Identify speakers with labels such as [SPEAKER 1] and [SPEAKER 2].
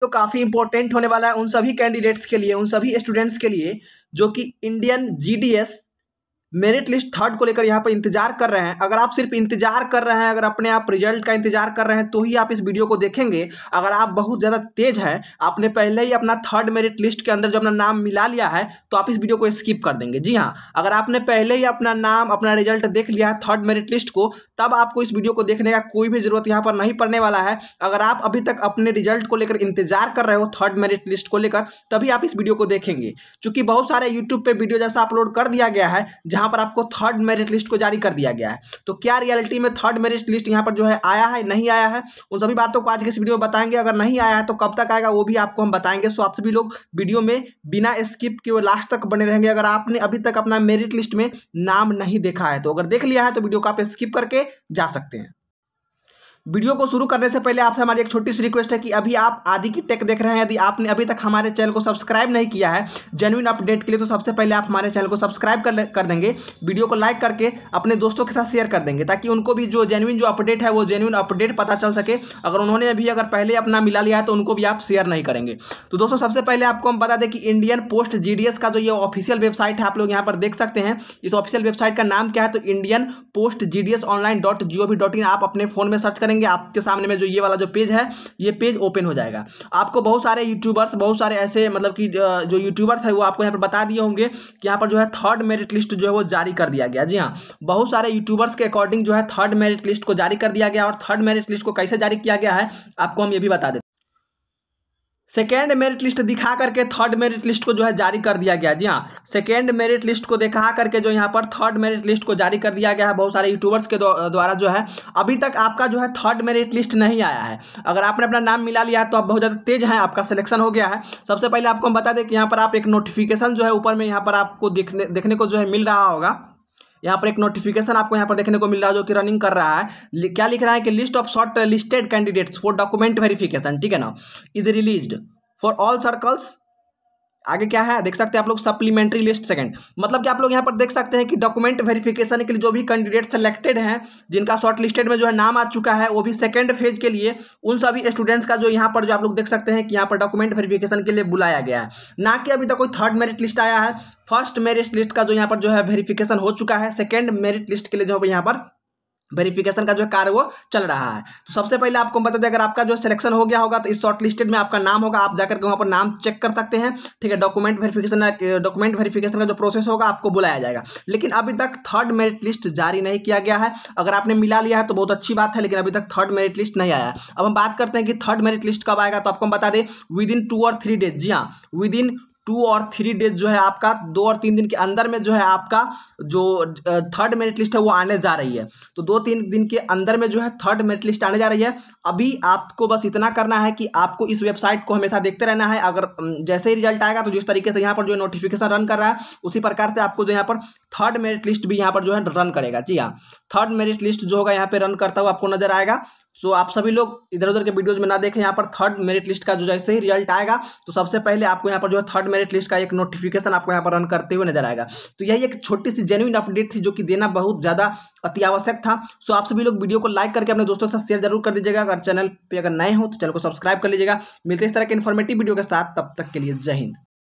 [SPEAKER 1] तो काफ़ी इंपॉर्टेंट होने वाला है उन सभी कैंडिडेट्स के लिए उन सभी स्टूडेंट्स के लिए जो कि Indian GDS merit list third को लेकर यहाँ पर इंतजार कर रहे हैं अगर आप सिर्फ इंतजार कर रहे हैं अगर अपने आप रिजल्ट का इंतजार कर रहे हैं तो ही आप इस वीडियो को देखेंगे अगर आप बहुत ज़्यादा तेज हैं आपने पहले ही अपना थर्ड मेरिट लिस्ट के अंदर जो अपना नाम मिला लिया है तो आप इस वीडियो को स्किप कर देंगे जी हाँ अगर आपने पहले ही अपना नाम अपना रिजल्ट देख लिया है थर्ड मेरिट लिस्ट को तब आपको इस वीडियो को देखने का कोई भी ज़रूरत यहाँ पर नहीं पड़ने वाला है अगर आप अभी तक अपने रिजल्ट को लेकर इंतजार कर रहे हो थर्ड मेरिट लिस्ट को लेकर तभी आप इस वीडियो को देखेंगे चूँकि बहुत सारे यूट्यूब पर वीडियो जैसा अपलोड कर दिया गया है यहाँ पर आपको थर्ड मेरिट लिस्ट को जारी कर दिया गया है तो क्या रियलिटी में थर्ड मेरिट लिस्ट यहां पर जो है आया है नहीं आया है उन सभी बातों को आज के इस वीडियो में बताएंगे अगर नहीं आया है तो कब तक आएगा वो भी आपको हम बताएंगे सो आप सभी लोग वीडियो में बिना स्किप के लास्ट तक बने रहेंगे अगर आपने अभी तक अपना मेरिट लिस्ट में नाम नहीं देखा है तो अगर देख लिया है तो वीडियो को आप स्किप करके जा सकते हैं वीडियो को शुरू करने से पहले आपसे हमारी एक छोटी सी रिक्वेस्ट है कि अभी आप आदि की टेक देख रहे हैं यदि आपने अभी तक हमारे चैनल को सब्सक्राइब नहीं किया है जेन्यून अपडेट के लिए तो सबसे पहले आप हमारे चैनल को सब्सक्राइब कर कर देंगे वीडियो को लाइक करके अपने दोस्तों के साथ शेयर कर देंगे ताकि उनको भी जो जेन्यून जो अपडेट है वो जेनुइन अपडेट पता चल सके अगर उन्होंने अभी अगर पहले अपना मिला लिया है तो उनको भी आप शेयर नहीं करेंगे तो दोस्तों सबसे पहले आपको हम बता दें कि इंडियन पोस्ट जी का जो ये ऑफिशियल वेबसाइट है आप लोग यहाँ पर देख सकते हैं इस ऑफिशियल वेबसाइट का नाम क्या है तो Indian post online dot G O V dot in आप अपने फोन में सर्च करें करेंगे आपके सामने में जो ये वाला जो पेज है ये पेज ओपन हो जाएगा आपको बहुत सारे यूट्यूबर्स बहुत सारे ऐसे मतलब कि जो यूट्यूबर्स है वो आपको यहाँ पर बता दिए होंगे कि यहाँ पर जो है थर्ड मेरिट लिस्ट जो है वो जारी कर दिया गया जी हाँ बहुत सारे यूट्यूबर्स के अकॉर्डिंग जो है थर्ड मेरिट लिस्ट को जारी कर दिया गया और थर्ड मेरिट लिस्ट को कैसे जारी किया गया है आपको हम ये भी बता देते सेकेंड मेरिट लिस्ट दिखा करके थर्ड मेरिट लिस्ट को जो है जारी कर दिया गया जी हाँ सेकेंड मेरिट लिस्ट को दिखा करके जो यहाँ पर थर्ड मेरिट लिस्ट को जारी कर दिया गया है बहुत सारे यूट्यूबर्स के द्वारा जो है अभी तक आपका जो है थर्ड मेरिट लिस्ट नहीं आया है अगर आपने अपना नाम मिला लिया है तो आप बहुत ज़्यादा तेज हैं आपका सिलेक्शन हो गया है सबसे पहले आपको हम बता दें कि यहाँ पर आप एक नोटिफिकेशन जो है ऊपर में यहाँ पर आपको देखने देखने को जो है मिल रहा होगा यहाँ पर एक नोटिफिकेशन आपको यहाँ पर देखने को मिल रहा है जो कि रनिंग कर रहा है क्या लिख रहा है कि list of shortlisted candidates for document verification ठीक है ना is release for all circles आगे क्या है देख सकते हैं आप लोग सप्लीमेंट्री लिस्ट सेकंड मतलब कि आप लोग यहाँ पर देख सकते हैं कि डॉक्यूमेंट वेरिफिकेशन के लिए जो भी कैंडिडेट सेलेक्टेड हैं जिनका शॉर्ट लिस्टेड में जो है नाम आ चुका है वो भी सेकंड फेज के लिए उन सभी स्टूडेंट्स का जो यहाँ पर जो आप लोग देख सकते हैं कि यहाँ पर डॉक्यूमेंट वेरिफिकेशन के लिए बुलाया गया है ना कि अभी तक कोई थर्ड मेरिट लिस्ट आया है फर्स्ट मेरिट लिस्ट का जो यहाँ पर जो है वेरिफिकेशन हो चुका है सेकेंड मेरिट लिस्ट के लिए जो यहाँ पर वेरिफिकेशन का जो कार्य वो चल रहा है तो सबसे पहले आपको बता दें अगर आपका जो सिलेक्शन हो गया होगा तो इस शॉर्ट लिस्टेड में आपका नाम होगा आप जाकर के वहाँ पर नाम चेक कर सकते हैं ठीक है डॉक्यूमेंट वेरिफिकेशन डॉक्यूमेंट वेरिफिकेशन का जो प्रोसेस होगा आपको बुलाया जाएगा लेकिन अभी तक थर्ड मेरिट लिस्ट जारी नहीं किया गया है अगर आपने मिला लिया है तो बहुत अच्छी बात है लेकिन अभी तक थर्ड मेरिट लिस्ट नहीं आया अब हम बात करते हैं कि थर्ड मेरिट लिस्ट कब आएगा तो आपको हम बता दें विद इन टू और थ्री डेज जी हाँ विद इन टू और थ्री डेज जो है आपका दो और तीन दिन के अंदर में जो है आपका जो थर्ड मेरिट लिस्ट है वो आने जा रही है तो दो तीन दिन के अंदर में जो है थर्ड मेरिट लिस्ट आने जा रही है अभी आपको बस इतना करना है कि आपको इस वेबसाइट को हमेशा देखते रहना है अगर जैसे ही रिजल्ट आएगा तो जिस तरीके से यहाँ पर जो है नोटिफिकेशन रन कर रहा है उसी प्रकार से आपको जो यहाँ पर थर्ड मेरिट लिस्ट भी यहाँ पर जो है रन करेगा जी हाँ थर्ड मेरिट लिस्ट जो होगा यहाँ पर रन करता हुआ आपको नजर आएगा सो so, आप सभी लोग इधर उधर के वीडियोज में ना देखें यहाँ पर थर्ड मेरिट लिस्ट का जो जैसे ही रिजल्ट आएगा तो सबसे पहले आपको यहाँ पर जो है थर्ड मेरिट लिस्ट का एक नोटिफिकेशन आपको यहाँ पर रन करते हुए नजर आएगा तो यही एक छोटी सी जेन्यून अपडेट थी जो कि देना बहुत ज़्यादा अति आवश्यक था सो so, आप सभी लोग वीडियो को लाइक करके अपने दोस्तों के साथ शेयर जरूर कर दीजिएगा अगर चैनल पर अगर नए हो तो चैनल को सब्सक्राइब कर लीजिएगा मिलते इस तरह के इन्फॉर्मेटिव वीडियो के साथ तब तक के लिए जय हिंद